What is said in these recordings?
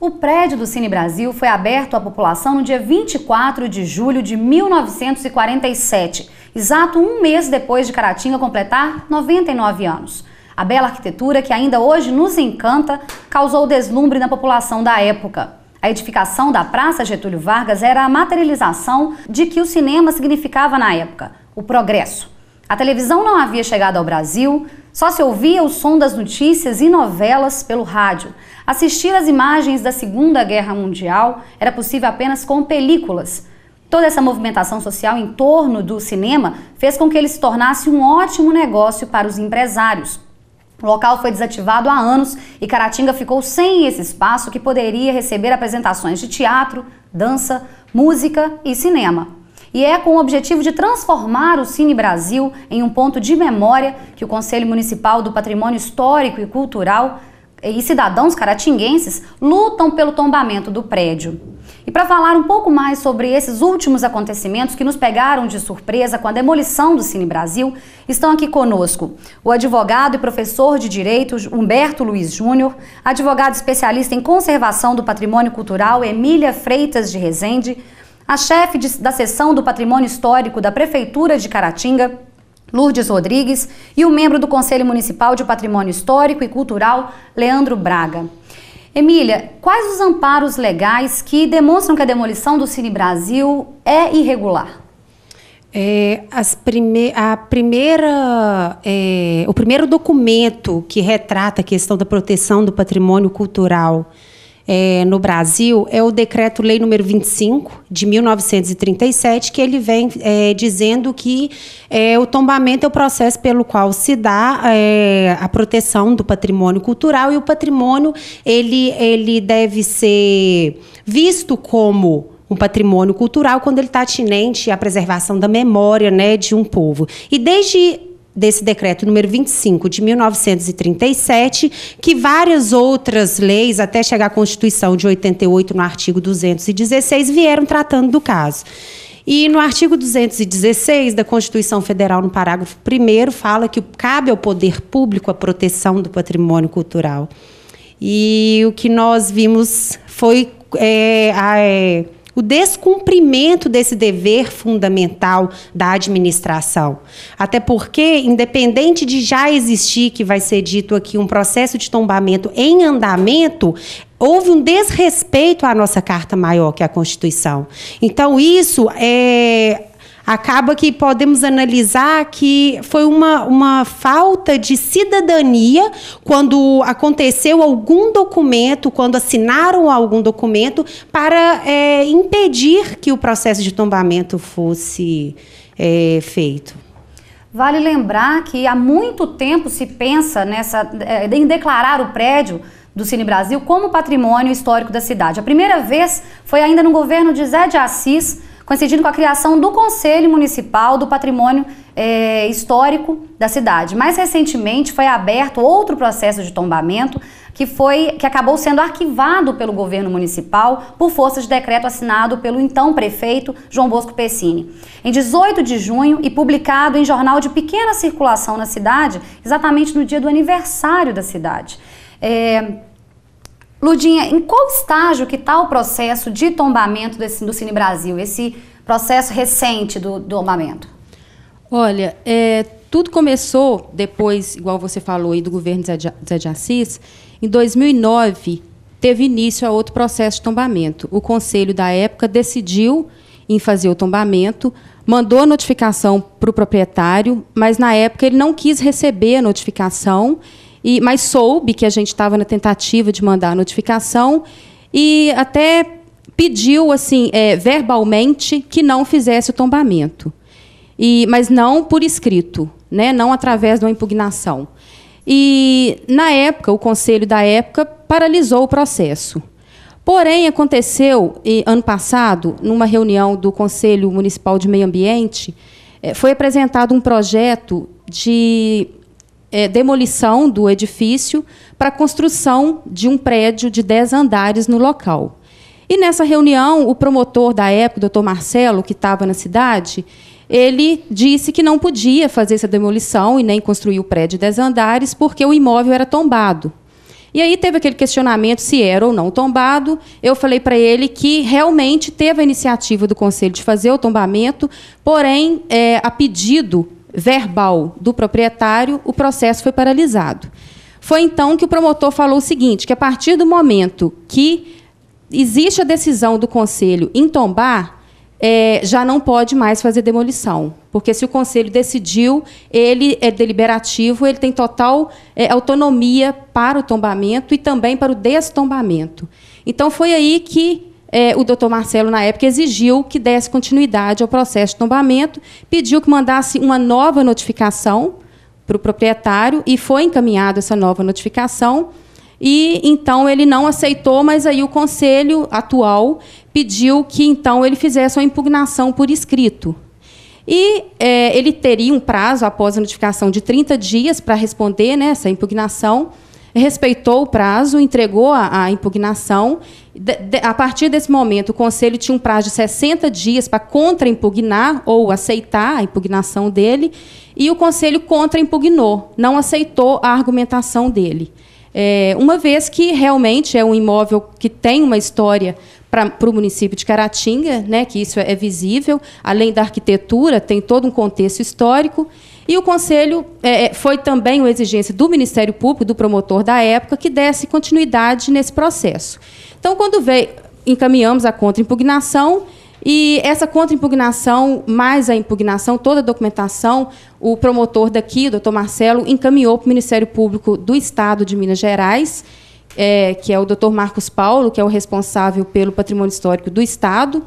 O prédio do Cine Brasil foi aberto à população no dia 24 de julho de 1947, exato um mês depois de Caratinga completar 99 anos. A bela arquitetura, que ainda hoje nos encanta, causou deslumbre na população da época. A edificação da Praça Getúlio Vargas era a materialização de que o cinema significava na época, o progresso. A televisão não havia chegado ao Brasil, só se ouvia o som das notícias e novelas pelo rádio. Assistir às imagens da Segunda Guerra Mundial era possível apenas com películas. Toda essa movimentação social em torno do cinema fez com que ele se tornasse um ótimo negócio para os empresários. O local foi desativado há anos e Caratinga ficou sem esse espaço que poderia receber apresentações de teatro, dança, música e cinema e é com o objetivo de transformar o Cine Brasil em um ponto de memória que o Conselho Municipal do Patrimônio Histórico e Cultural e cidadãos caratinguenses lutam pelo tombamento do prédio. E para falar um pouco mais sobre esses últimos acontecimentos que nos pegaram de surpresa com a demolição do Cine Brasil, estão aqui conosco o advogado e professor de direito Humberto Luiz Júnior, advogado especialista em conservação do patrimônio cultural Emília Freitas de Rezende, a chefe de, da seção do Patrimônio Histórico da Prefeitura de Caratinga, Lourdes Rodrigues, e o membro do Conselho Municipal de Patrimônio Histórico e Cultural, Leandro Braga. Emília, quais os amparos legais que demonstram que a demolição do Cine Brasil é irregular? É, prime a primeira, é, o primeiro documento que retrata a questão da proteção do patrimônio cultural é, no Brasil é o decreto-lei número 25 de 1937 que ele vem é, dizendo que é, o tombamento é o processo pelo qual se dá é, a proteção do patrimônio cultural e o patrimônio ele, ele deve ser visto como um patrimônio cultural quando ele está atinente à preservação da memória né, de um povo. E desde desse decreto número 25 de 1937, que várias outras leis, até chegar à Constituição de 88, no artigo 216, vieram tratando do caso. E no artigo 216 da Constituição Federal, no parágrafo 1, fala que cabe ao poder público a proteção do patrimônio cultural. E o que nós vimos foi. É, a, é, o descumprimento desse dever fundamental da administração. Até porque, independente de já existir, que vai ser dito aqui, um processo de tombamento em andamento, houve um desrespeito à nossa Carta Maior, que é a Constituição. Então, isso é acaba que podemos analisar que foi uma, uma falta de cidadania quando aconteceu algum documento, quando assinaram algum documento, para é, impedir que o processo de tombamento fosse é, feito. Vale lembrar que há muito tempo se pensa nessa, é, em declarar o prédio do Cine Brasil como patrimônio histórico da cidade. A primeira vez foi ainda no governo de Zé de Assis, coincidindo com a criação do Conselho Municipal do Patrimônio é, Histórico da cidade. Mais recentemente foi aberto outro processo de tombamento que foi que acabou sendo arquivado pelo governo municipal por força de decreto assinado pelo então prefeito João Bosco Pessini. Em 18 de junho e publicado em jornal de pequena circulação na cidade, exatamente no dia do aniversário da cidade. É, Ludinha, em qual estágio que está o processo de tombamento desse, do Cine Brasil, esse processo recente do, do tombamento? Olha, é, tudo começou depois, igual você falou aí, do governo Zé de Assis, em 2009 teve início a outro processo de tombamento. O conselho da época decidiu em fazer o tombamento, mandou a notificação para o proprietário, mas na época ele não quis receber a notificação e, mas soube que a gente estava na tentativa de mandar a notificação e até pediu assim é, verbalmente que não fizesse o tombamento. E, mas não por escrito, né? não através de uma impugnação. E, na época, o conselho da época paralisou o processo. Porém, aconteceu, ano passado, numa reunião do Conselho Municipal de Meio Ambiente, é, foi apresentado um projeto de é, demolição do edifício para a construção de um prédio de 10 andares no local. E nessa reunião, o promotor da época, o doutor Marcelo, que estava na cidade, ele disse que não podia fazer essa demolição e nem construir o prédio de 10 andares porque o imóvel era tombado. E aí teve aquele questionamento se era ou não tombado. Eu falei para ele que realmente teve a iniciativa do conselho de fazer o tombamento, porém, é, a pedido verbal do proprietário, o processo foi paralisado. Foi então que o promotor falou o seguinte: que a partir do momento que existe a decisão do conselho em tombar, é, já não pode mais fazer demolição. Porque se o conselho decidiu, ele é deliberativo, ele tem total é, autonomia para o tombamento e também para o destombamento. Então foi aí que é, o doutor Marcelo, na época, exigiu que desse continuidade ao processo de tombamento, pediu que mandasse uma nova notificação para o proprietário e foi encaminhada essa nova notificação. E então ele não aceitou, mas aí o conselho atual pediu que então ele fizesse uma impugnação por escrito. E é, ele teria um prazo após a notificação de 30 dias para responder né, essa impugnação respeitou o prazo, entregou a, a impugnação. De, de, a partir desse momento, o Conselho tinha um prazo de 60 dias para contra-impugnar ou aceitar a impugnação dele, e o Conselho contra-impugnou, não aceitou a argumentação dele. É, uma vez que realmente é um imóvel que tem uma história para o município de Caratinga, né, que isso é, é visível, além da arquitetura, tem todo um contexto histórico. E o Conselho é, é, foi também uma exigência do Ministério Público, do promotor da época, que desse continuidade nesse processo. Então, quando veio, encaminhamos a contra-impugnação, e essa contra-impugnação, mais a impugnação, toda a documentação, o promotor daqui, o doutor Marcelo, encaminhou para o Ministério Público do Estado de Minas Gerais, é, que é o doutor Marcos Paulo, que é o responsável pelo patrimônio histórico do Estado,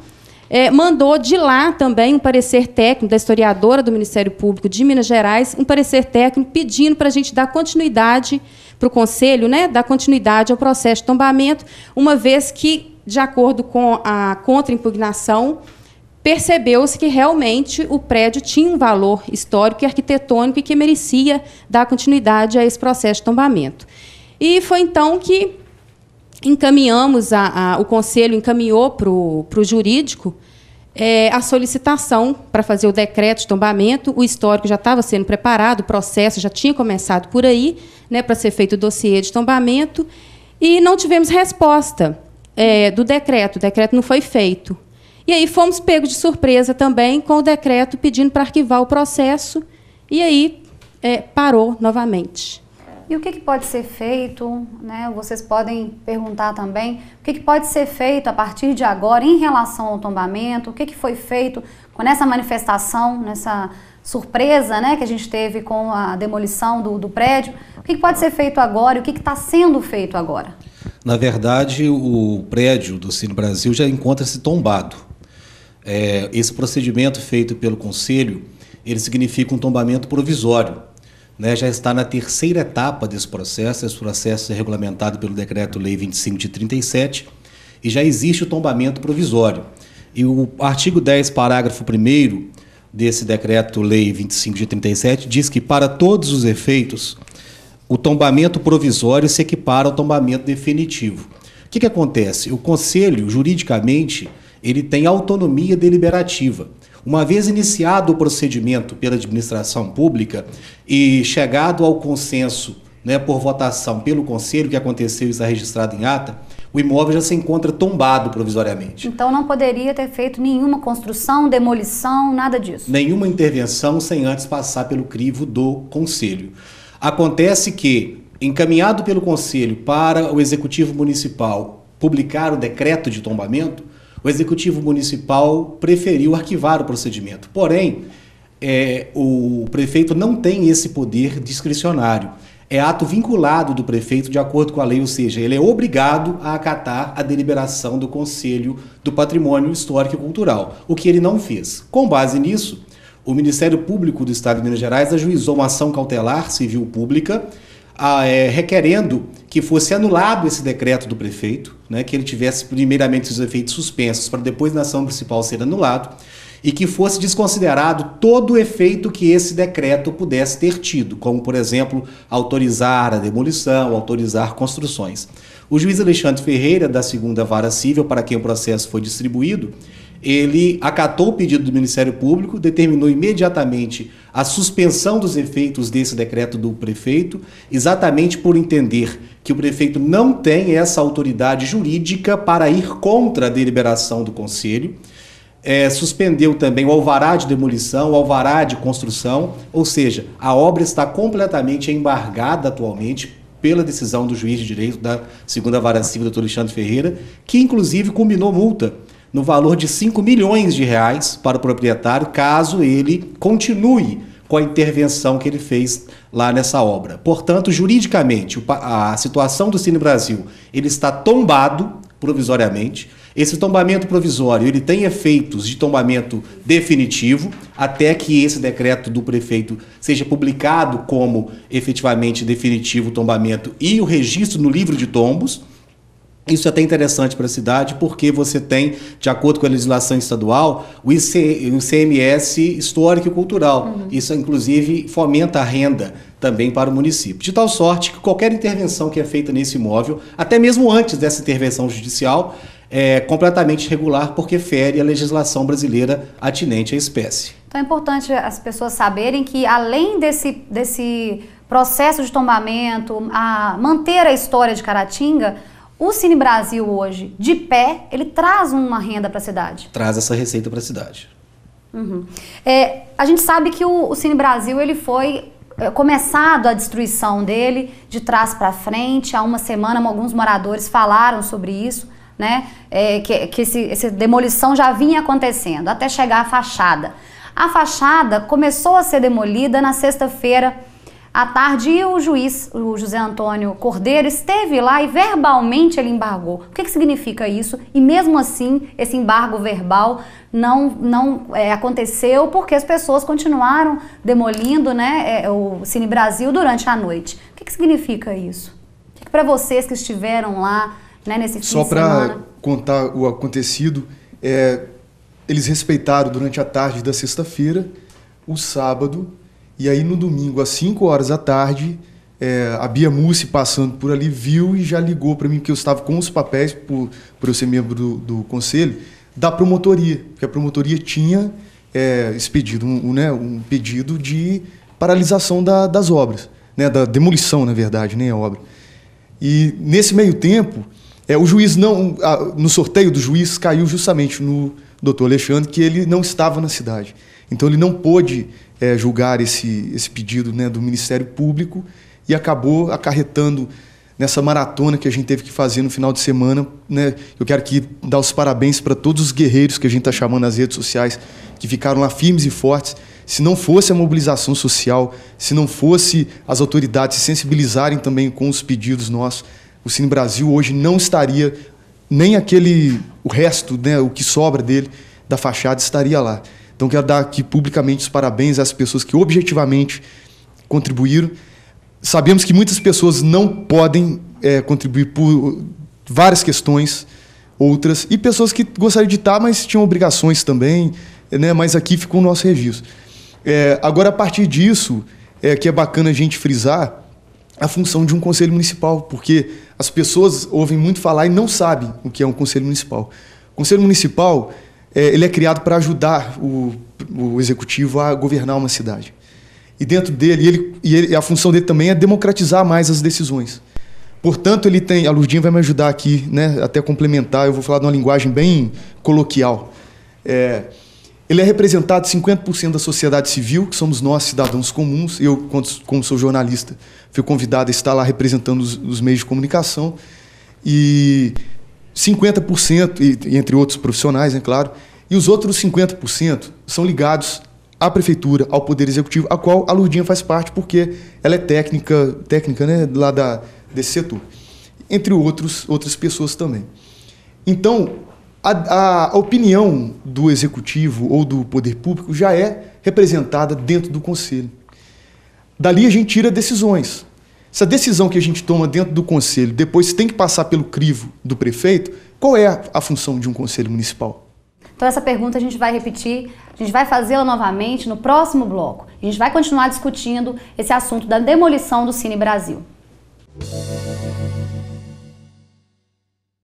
é, mandou de lá também um parecer técnico da historiadora do Ministério Público de Minas Gerais, um parecer técnico pedindo para a gente dar continuidade para o Conselho, né, dar continuidade ao processo de tombamento, uma vez que, de acordo com a contra-impugnação, percebeu-se que realmente o prédio tinha um valor histórico e arquitetônico e que merecia dar continuidade a esse processo de tombamento. E foi então que encaminhamos, a, a, o conselho encaminhou para o jurídico é, a solicitação para fazer o decreto de tombamento, o histórico já estava sendo preparado, o processo já tinha começado por aí, né, para ser feito o dossiê de tombamento, e não tivemos resposta é, do decreto, o decreto não foi feito. E aí fomos pegos de surpresa também com o decreto pedindo para arquivar o processo, e aí é, parou novamente. E o que, que pode ser feito? Né? Vocês podem perguntar também o que, que, pode ser feito a partir de agora em relação ao tombamento, o que, que foi feito com essa manifestação, nessa surpresa né, que a gente teve com a demolição do, do prédio. O que, pode ser feito agora e o que está sendo feito agora? Na verdade, o prédio do Cine Brasil já encontra-se tombado. É, esse procedimento feito pelo Conselho, ele significa um tombamento provisório né, já está na terceira etapa desse processo. Esse processo é regulamentado pelo Decreto-Lei 25 de 37 e já existe o tombamento provisório. E o artigo 10, parágrafo 1 desse Decreto-Lei 25 de 37 diz que, para todos os efeitos, o tombamento provisório se equipara ao tombamento definitivo. O que, que acontece? O Conselho, juridicamente, ele tem autonomia deliberativa. Uma vez iniciado o procedimento pela administração pública e chegado ao consenso né, por votação pelo conselho, que aconteceu e está registrado em ata, o imóvel já se encontra tombado provisoriamente. Então não poderia ter feito nenhuma construção, demolição, nada disso? Nenhuma intervenção sem antes passar pelo crivo do conselho. Acontece que, encaminhado pelo conselho para o executivo municipal publicar o decreto de tombamento, o Executivo Municipal preferiu arquivar o procedimento. Porém, é, o prefeito não tem esse poder discricionário. É ato vinculado do prefeito de acordo com a lei, ou seja, ele é obrigado a acatar a deliberação do Conselho do Patrimônio Histórico e Cultural, o que ele não fez. Com base nisso, o Ministério Público do Estado de Minas Gerais ajuizou uma ação cautelar civil pública a, é, requerendo que fosse anulado esse decreto do prefeito, né, que ele tivesse primeiramente os efeitos suspensos para depois na ação principal ser anulado e que fosse desconsiderado todo o efeito que esse decreto pudesse ter tido, como, por exemplo, autorizar a demolição, autorizar construções. O juiz Alexandre Ferreira, da segunda vara civil, para quem o processo foi distribuído, ele acatou o pedido do Ministério Público, determinou imediatamente a suspensão dos efeitos desse decreto do prefeito, exatamente por entender que o prefeito não tem essa autoridade jurídica para ir contra a deliberação do conselho. É, suspendeu também o alvará de demolição, o alvará de construção, ou seja, a obra está completamente embargada atualmente pela decisão do juiz de direito da segunda vara civil, doutor Alexandre Ferreira, que inclusive combinou multa no valor de 5 milhões de reais para o proprietário, caso ele continue com a intervenção que ele fez lá nessa obra. Portanto, juridicamente, a situação do Cine Brasil ele está tombado provisoriamente. Esse tombamento provisório ele tem efeitos de tombamento definitivo até que esse decreto do prefeito seja publicado como efetivamente definitivo o tombamento e o registro no livro de tombos. Isso é até interessante para a cidade, porque você tem, de acordo com a legislação estadual, o, ICMS histórico e cultural. Uhum. Isso, inclusive, fomenta a renda também para o município. De tal sorte que qualquer intervenção que é feita nesse imóvel, até mesmo antes dessa intervenção judicial, é completamente irregular, porque fere a legislação brasileira atinente à espécie. Então é importante as pessoas saberem que, além desse. desse processo de tombamento, a manter a história de Caratinga, o Cine Brasil hoje, de pé, ele traz uma renda para a cidade. Traz essa receita para a cidade. Uhum. É, a gente sabe que o, o Cine Brasil ele foi é, começado a destruição dele de trás para frente. Há uma semana, alguns moradores falaram sobre isso, né? É, que que esse, essa demolição já vinha acontecendo até chegar à fachada. A fachada começou a ser demolida na sexta-feira à tarde o juiz, o José Antônio Cordeiro, esteve lá e verbalmente ele embargou. O que, que significa isso? E mesmo assim, esse embargo verbal não, não é, aconteceu porque as pessoas continuaram demolindo né, é, o Cine Brasil durante a noite. O que, que significa isso? O que, que para vocês que estiveram lá né, nesse fim Só para contar o acontecido, é, eles respeitaram durante a tarde da sexta-feira, o sábado e aí no domingo, às 5 horas da tarde, é, a Bia Mussi passando por ali viu e já ligou para mim que eu estava com os papéis, por, por eu ser membro do, do conselho, da promotoria, que a promotoria tinha é, expedido um, um, né, um pedido de paralisação da, das obras, né, da demolição, na verdade, nem né, a obra. E nesse meio tempo, é, o juiz não. A, no sorteio do juiz caiu justamente no doutor Alexandre que ele não estava na cidade. Então ele não pôde é, julgar esse, esse pedido né, do Ministério Público e acabou acarretando nessa maratona que a gente teve que fazer no final de semana. Né? Eu quero aqui dar os parabéns para todos os guerreiros que a gente está chamando nas redes sociais, que ficaram lá firmes e fortes. Se não fosse a mobilização social, se não fosse as autoridades se sensibilizarem também com os pedidos nossos, o Cine Brasil hoje não estaria nem aquele o resto, né, o que sobra dele da fachada estaria lá. Então, quero dar aqui publicamente os parabéns às pessoas que objetivamente contribuíram. Sabemos que muitas pessoas não podem é, contribuir por várias questões, outras, e pessoas que gostariam de estar, mas tinham obrigações também, né? mas aqui ficou o nosso registro. É, agora, a partir disso, é que é bacana a gente frisar a função de um conselho municipal, porque as pessoas ouvem muito falar e não sabem o que é um conselho municipal. O conselho municipal é, ele é criado para ajudar o, o executivo a governar uma cidade. E dentro dele, ele, e ele, a função dele também é democratizar mais as decisões. Portanto, ele tem. A Lurdinha vai me ajudar aqui, né? Até complementar, eu vou falar de uma linguagem bem coloquial. É, ele é representado 50% da sociedade civil, que somos nós, cidadãos comuns. Eu, como sou jornalista, fui convidado a estar lá representando os, os meios de comunicação. E 50%, e, entre outros profissionais, é claro, e os outros 50% são ligados à prefeitura, ao poder executivo, a qual a Lurdinha faz parte, porque ela é técnica, técnica né, lá da, desse setor. Entre outros, outras pessoas também. Então, a, a opinião do executivo ou do poder público já é representada dentro do conselho. Dali a gente tira decisões. Se a decisão que a gente toma dentro do conselho depois tem que passar pelo crivo do prefeito, qual é a função de um conselho municipal? Então essa pergunta a gente vai repetir, a gente vai fazê-la novamente no próximo bloco. A gente vai continuar discutindo esse assunto da demolição do Cine Brasil.